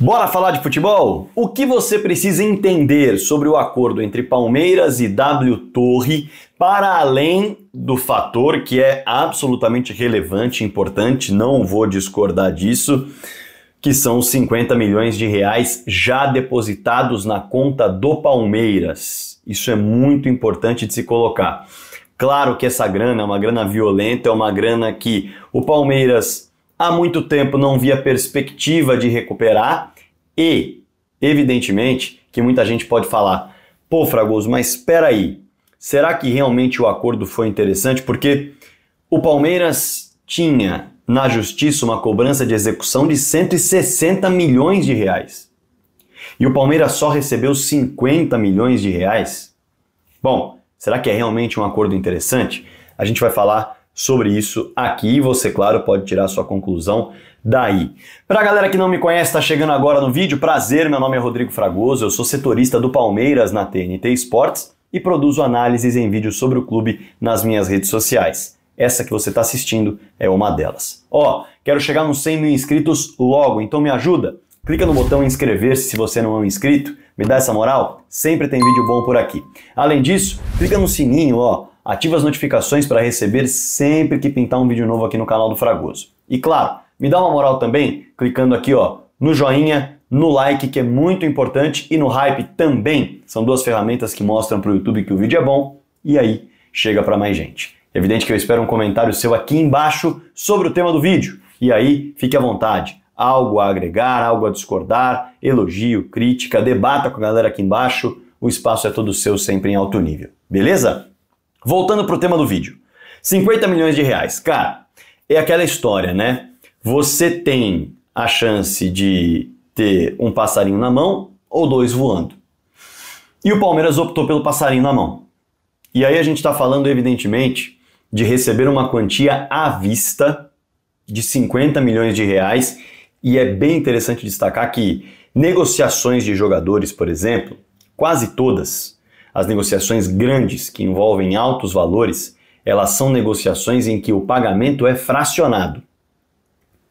Bora falar de futebol? O que você precisa entender sobre o acordo entre Palmeiras e W Torre para além do fator que é absolutamente relevante, importante, não vou discordar disso, que são os 50 milhões de reais já depositados na conta do Palmeiras. Isso é muito importante de se colocar. Claro que essa grana é uma grana violenta, é uma grana que o Palmeiras há muito tempo não via perspectiva de recuperar e, evidentemente, que muita gente pode falar, pô, Fragoso, mas espera aí, será que realmente o acordo foi interessante? Porque o Palmeiras tinha na justiça uma cobrança de execução de 160 milhões de reais. E o Palmeiras só recebeu 50 milhões de reais? Bom, será que é realmente um acordo interessante? A gente vai falar sobre isso aqui você, claro, pode tirar sua conclusão daí. Pra galera que não me conhece, tá chegando agora no vídeo, prazer, meu nome é Rodrigo Fragoso, eu sou setorista do Palmeiras na TNT Esportes e produzo análises em vídeo sobre o clube nas minhas redes sociais. Essa que você está assistindo é uma delas. Ó, oh, quero chegar nos 100 mil inscritos logo, então me ajuda. Clica no botão inscrever-se se você não é um inscrito. Me dá essa moral? Sempre tem vídeo bom por aqui. Além disso, clica no sininho, ó. Oh Ative as notificações para receber sempre que pintar um vídeo novo aqui no canal do Fragoso. E claro, me dá uma moral também clicando aqui ó, no joinha, no like, que é muito importante, e no hype também. São duas ferramentas que mostram para o YouTube que o vídeo é bom e aí chega para mais gente. É evidente que eu espero um comentário seu aqui embaixo sobre o tema do vídeo. E aí, fique à vontade. Algo a agregar, algo a discordar, elogio, crítica, debata com a galera aqui embaixo. O espaço é todo seu, sempre em alto nível. Beleza? Voltando pro tema do vídeo. 50 milhões de reais. Cara, é aquela história, né? Você tem a chance de ter um passarinho na mão ou dois voando. E o Palmeiras optou pelo passarinho na mão. E aí a gente está falando, evidentemente, de receber uma quantia à vista de 50 milhões de reais. E é bem interessante destacar que negociações de jogadores, por exemplo, quase todas as negociações grandes, que envolvem altos valores, elas são negociações em que o pagamento é fracionado.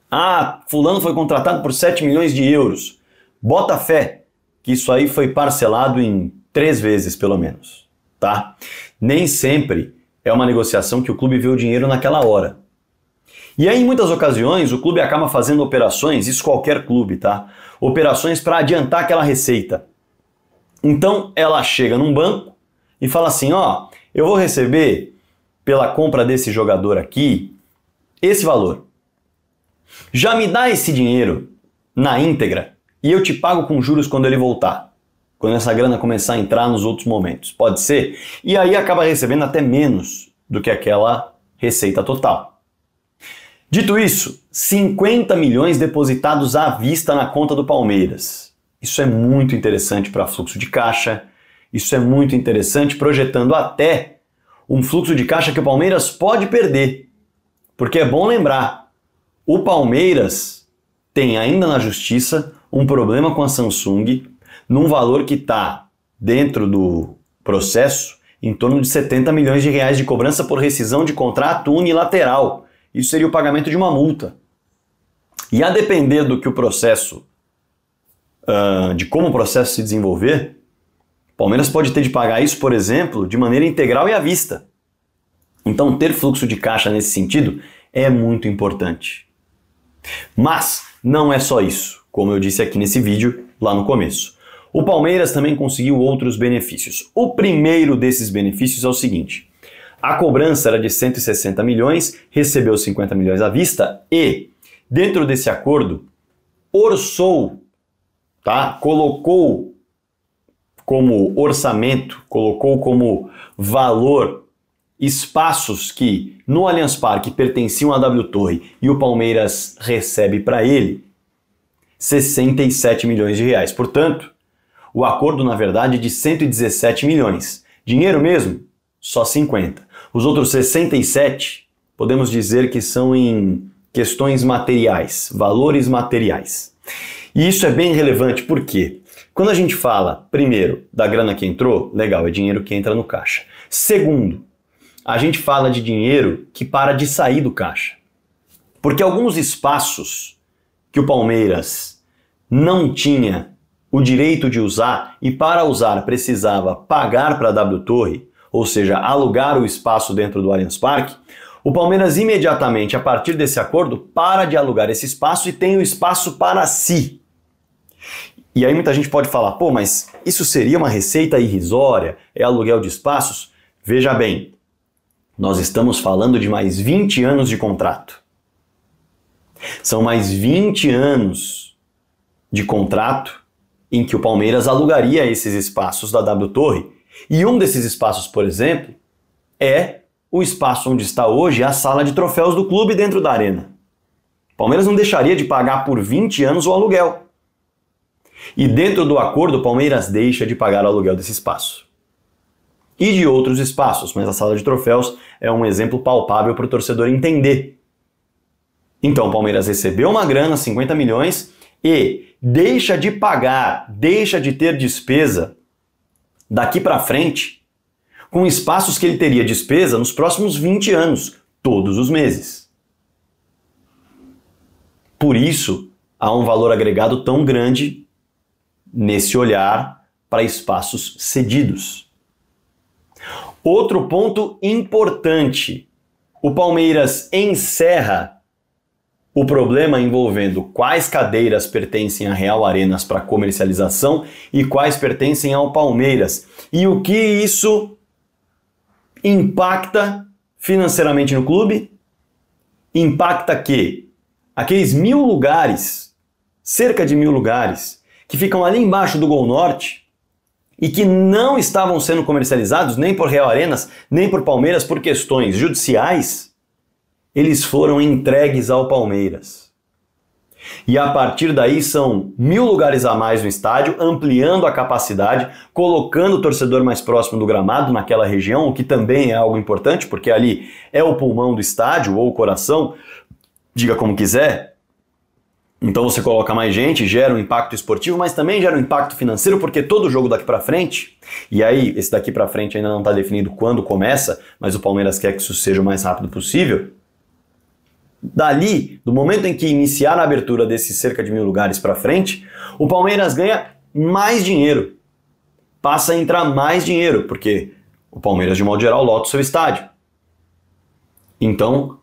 Ah, fulano foi contratado por 7 milhões de euros. Bota fé que isso aí foi parcelado em três vezes, pelo menos, tá? Nem sempre é uma negociação que o clube vê o dinheiro naquela hora. E aí, em muitas ocasiões, o clube acaba fazendo operações, isso qualquer clube, tá? Operações para adiantar aquela receita. Então ela chega num banco e fala assim: ó, eu vou receber pela compra desse jogador aqui esse valor. Já me dá esse dinheiro na íntegra e eu te pago com juros quando ele voltar. Quando essa grana começar a entrar nos outros momentos. Pode ser? E aí acaba recebendo até menos do que aquela receita total. Dito isso, 50 milhões depositados à vista na conta do Palmeiras. Isso é muito interessante para fluxo de caixa, isso é muito interessante projetando até um fluxo de caixa que o Palmeiras pode perder. Porque é bom lembrar, o Palmeiras tem ainda na justiça um problema com a Samsung num valor que está dentro do processo em torno de 70 milhões de reais de cobrança por rescisão de contrato unilateral. Isso seria o pagamento de uma multa. E a depender do que o processo uh, de como o processo se desenvolver, o Palmeiras pode ter de pagar isso, por exemplo, de maneira integral e à vista. Então, ter fluxo de caixa nesse sentido é muito importante. Mas não é só isso, como eu disse aqui nesse vídeo lá no começo. O Palmeiras também conseguiu outros benefícios. O primeiro desses benefícios é o seguinte: a cobrança era de 160 milhões, recebeu 50 milhões à vista e, dentro desse acordo, orçou tá? Colocou como orçamento, colocou como valor espaços que no Allianz Parque pertenciam à W Torre e o Palmeiras recebe para ele 67 milhões de reais. Portanto, o acordo na verdade é de 117 milhões. Dinheiro mesmo? Só 50. Os outros 67 podemos dizer que são em questões materiais, valores materiais. E isso é bem relevante porque quando a gente fala, primeiro, da grana que entrou, legal, é dinheiro que entra no caixa. Segundo, a gente fala de dinheiro que para de sair do caixa. Porque alguns espaços que o Palmeiras não tinha o direito de usar e para usar precisava pagar para a W Torre, ou seja, alugar o espaço dentro do Allianz Parque, o Palmeiras imediatamente, a partir desse acordo, para de alugar esse espaço e tem o espaço para si. E aí muita gente pode falar, pô, mas isso seria uma receita irrisória? É aluguel de espaços? Veja bem, nós estamos falando de mais 20 anos de contrato. São mais 20 anos de contrato em que o Palmeiras alugaria esses espaços da W Torre. E um desses espaços, por exemplo, é o espaço onde está hoje é a sala de troféus do clube dentro da arena. Palmeiras não deixaria de pagar por 20 anos o aluguel. E dentro do acordo, Palmeiras deixa de pagar o aluguel desse espaço. E de outros espaços, mas a sala de troféus é um exemplo palpável para o torcedor entender. Então Palmeiras recebeu uma grana, 50 milhões, e deixa de pagar, deixa de ter despesa daqui para frente com espaços que ele teria despesa nos próximos 20 anos, todos os meses. Por isso, há um valor agregado tão grande nesse olhar para espaços cedidos. Outro ponto importante: o Palmeiras encerra o problema envolvendo quais cadeiras pertencem à Real Arenas para comercialização e quais pertencem ao Palmeiras. E o que isso impacta financeiramente no clube, impacta que aqueles mil lugares, cerca de mil lugares, que ficam ali embaixo do Gol Norte e que não estavam sendo comercializados nem por Real Arenas, nem por Palmeiras por questões judiciais, eles foram entregues ao Palmeiras. E a partir daí são mil lugares a mais no estádio, ampliando a capacidade, colocando o torcedor mais próximo do gramado naquela região, o que também é algo importante, porque ali é o pulmão do estádio ou o coração, diga como quiser. Então você coloca mais gente, gera um impacto esportivo, mas também gera um impacto financeiro, porque todo jogo daqui para frente, e aí esse daqui para frente ainda não está definido quando começa, mas o Palmeiras quer que isso seja o mais rápido possível. Dali, do momento em que iniciar a abertura desses cerca de mil lugares para frente, o Palmeiras ganha mais dinheiro. Passa a entrar mais dinheiro, porque o Palmeiras, de modo geral, lota o seu estádio. Então,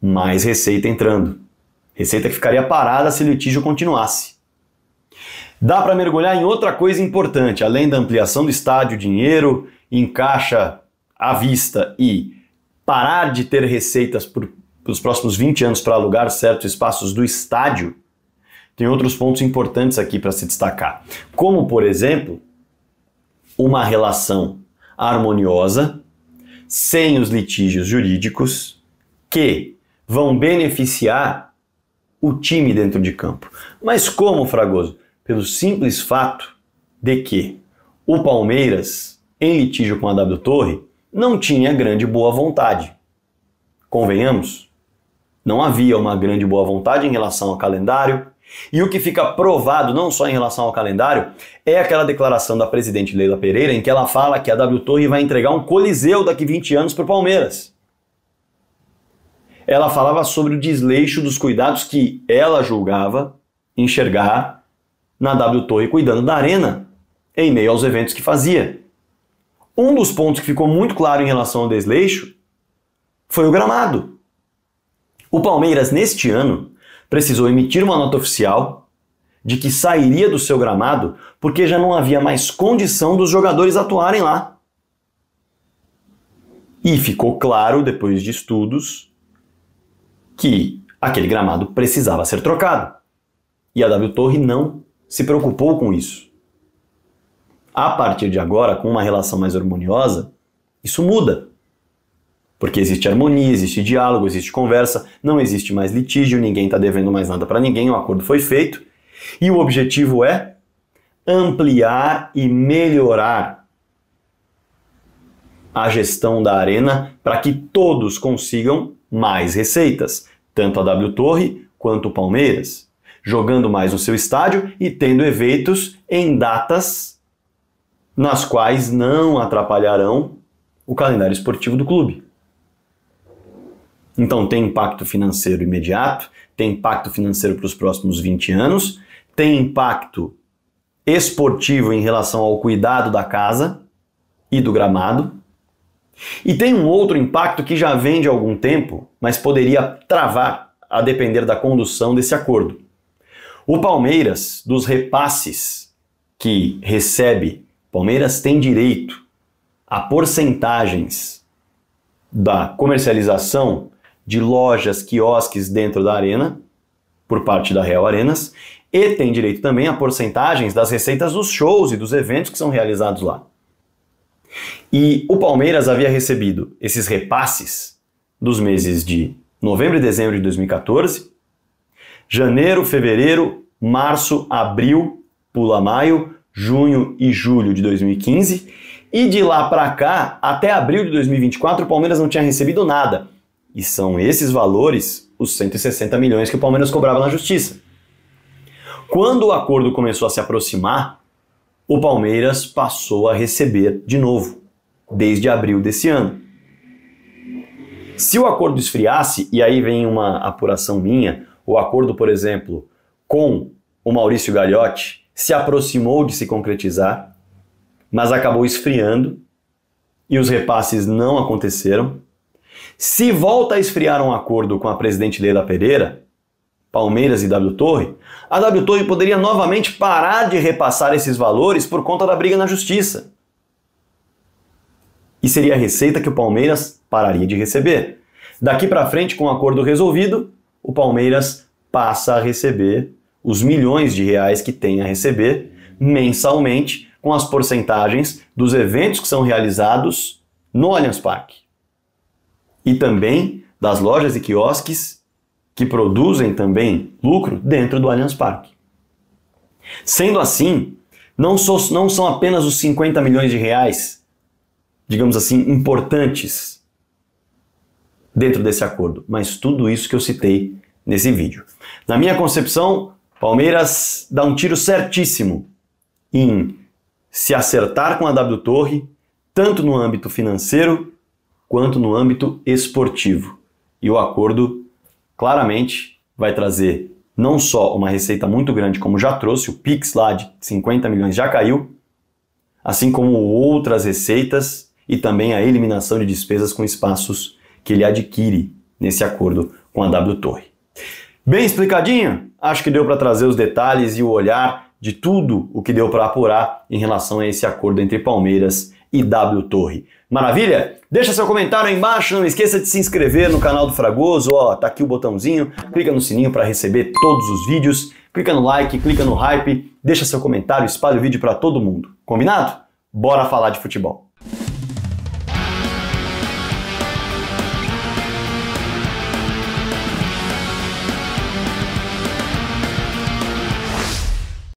mais receita entrando. Receita que ficaria parada se o litígio continuasse. Dá para mergulhar em outra coisa importante, além da ampliação do estádio, dinheiro, encaixa à vista e parar de ter receitas por pelos próximos 20 anos para alugar certos espaços do estádio, tem outros pontos importantes aqui para se destacar. Como, por exemplo, uma relação harmoniosa, sem os litígios jurídicos, que vão beneficiar o time dentro de campo. Mas como, Fragoso? Pelo simples fato de que o Palmeiras, em litígio com a W Torre, não tinha grande boa vontade. Convenhamos? Não havia uma grande boa vontade em relação ao calendário. E o que fica provado, não só em relação ao calendário, é aquela declaração da presidente Leila Pereira em que ela fala que a W Torre vai entregar um coliseu daqui 20 anos para o Palmeiras. Ela falava sobre o desleixo dos cuidados que ela julgava enxergar na W Torre cuidando da arena, em meio aos eventos que fazia. Um dos pontos que ficou muito claro em relação ao desleixo foi o gramado. O Palmeiras, neste ano, precisou emitir uma nota oficial de que sairia do seu gramado porque já não havia mais condição dos jogadores atuarem lá. E ficou claro, depois de estudos, que aquele gramado precisava ser trocado. E a W Torre não se preocupou com isso. A partir de agora, com uma relação mais harmoniosa, isso muda. Porque existe harmonia, existe diálogo, existe conversa, não existe mais litígio, ninguém está devendo mais nada para ninguém, o acordo foi feito. E o objetivo é ampliar e melhorar a gestão da arena para que todos consigam mais receitas, tanto a W Torre quanto o Palmeiras, jogando mais no seu estádio e tendo eventos em datas nas quais não atrapalharão o calendário esportivo do clube. Então tem impacto financeiro imediato, tem impacto financeiro para os próximos 20 anos, tem impacto esportivo em relação ao cuidado da casa e do gramado. E tem um outro impacto que já vem de algum tempo, mas poderia travar a depender da condução desse acordo. O Palmeiras, dos repasses que recebe, Palmeiras tem direito a porcentagens da comercialização de lojas, quiosques dentro da arena, por parte da Real Arenas, e tem direito também a porcentagens das receitas dos shows e dos eventos que são realizados lá. E o Palmeiras havia recebido esses repasses dos meses de novembro e dezembro de 2014, janeiro, fevereiro, março, abril, pula maio, junho e julho de 2015, e de lá para cá, até abril de 2024, o Palmeiras não tinha recebido nada. E são esses valores os 160 milhões que o Palmeiras cobrava na justiça. Quando o acordo começou a se aproximar, o Palmeiras passou a receber de novo, desde abril desse ano. Se o acordo esfriasse, e aí vem uma apuração minha, o acordo, por exemplo, com o Maurício Gagliotti se aproximou de se concretizar, mas acabou esfriando e os repasses não aconteceram. Se volta a esfriar um acordo com a presidente Leila Pereira, Palmeiras e W Torre, a W Torre poderia novamente parar de repassar esses valores por conta da briga na justiça. E seria a receita que o Palmeiras pararia de receber. Daqui para frente, com o acordo resolvido, o Palmeiras passa a receber os milhões de reais que tem a receber mensalmente com as porcentagens dos eventos que são realizados no Allianz Parque e também das lojas e quiosques que produzem também lucro dentro do Allianz Parque. Sendo assim, não, so, não são apenas os 50 milhões de reais, digamos assim, importantes dentro desse acordo, mas tudo isso que eu citei nesse vídeo. Na minha concepção, Palmeiras dá um tiro certíssimo em se acertar com a W Torre, tanto no âmbito financeiro quanto no âmbito esportivo. E o acordo claramente vai trazer não só uma receita muito grande, como já trouxe, o Pix lá de 50 milhões já caiu, assim como outras receitas e também a eliminação de despesas com espaços que ele adquire nesse acordo com a W Torre. Bem explicadinho? Acho que deu para trazer os detalhes e o olhar de tudo o que deu para apurar em relação a esse acordo entre Palmeiras e W Torre. Maravilha? Deixa seu comentário aí embaixo, não esqueça de se inscrever no canal do Fragoso, ó, tá aqui o botãozinho, clica no sininho para receber todos os vídeos, clica no like, clica no hype, deixa seu comentário, espalha o vídeo para todo mundo. Combinado? Bora falar de futebol.